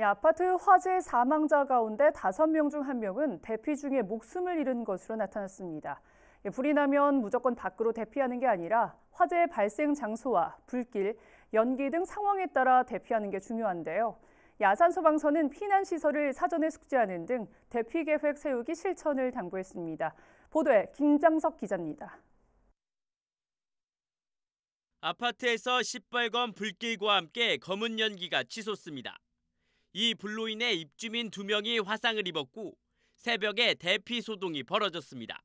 아파트 화재 사망자 가운데 5명 중 1명은 대피 중에 목숨을 잃은 것으로 나타났습니다. 불이 나면 무조건 밖으로 대피하는 게 아니라 화재 발생 장소와 불길, 연기 등 상황에 따라 대피하는 게 중요한데요. 야산소방서는 피난시설을 사전에 숙지하는 등 대피 계획 세우기 실천을 당부했습니다. 보도에 김장석 기자입니다. 아파트에서 시뻘건 불길과 함께 검은 연기가 치솟습니다. 이 불로 인해 입주민 두 명이 화상을 입었고 새벽에 대피 소동이 벌어졌습니다.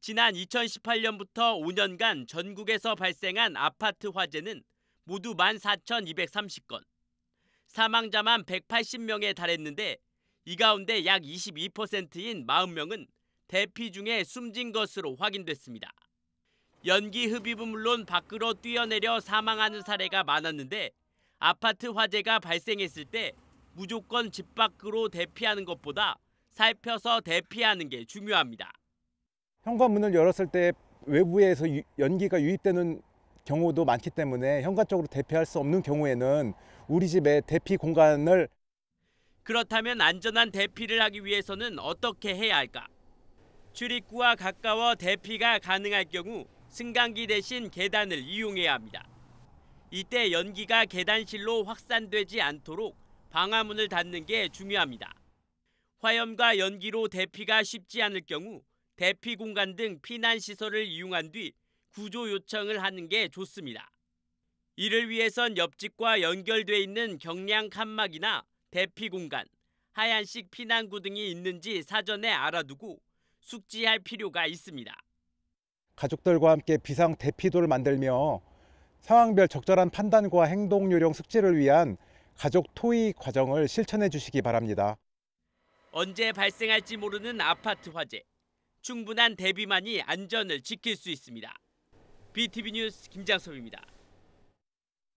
지난 2018년부터 5년간 전국에서 발생한 아파트 화재는 모두 14,230건. 사망자만 180명에 달했는데 이 가운데 약 22%인 40명은 대피 중에 숨진 것으로 확인됐습니다. 연기 흡입은 물론 밖으로 뛰어내려 사망하는 사례가 많았는데 아파트 화재가 발생했을 때 무조건 집 밖으로 대피하는 것보다 살펴서 대피하는 게 중요합니다. 현관문을 열었을 때 외부에서 유, 연기가 유입되는 경우도 많기 때문에 현관적으로 대피할 수 없는 경우에는 우리 집의 대피 공간을 그렇다면 안전한 대피를 하기 위해서는 어떻게 해야 할까? 출입구와 가까워 대피가 가능할 경우 승강기 대신 계단을 이용해야 합니다. 이때 연기가 계단실로 확산되지 않도록 방화문을 닫는 게 중요합니다. 화염과 연기로 대피가 쉽지 않을 경우 대피 공간 등 피난 시설을 이용한 뒤 구조 요청을 하는 게 좋습니다. 이를 위해선 옆집과 연결돼 있는 경량 칸막이나 대피 공간, 하얀식 피난구 등이 있는지 사전에 알아두고 숙지할 필요가 있습니다. 가족들과 함께 비상 대피도를 만들며 상황별 적절한 판단과 행동 요령 숙지를 위한 가족 토의 과정을 실천해 주시기 바랍니다. 언제 발생할지 모르는 아파트 화재. 충분한 대비만이 안전을 지킬 수 있습니다. BTV 뉴스 김장섭입니다.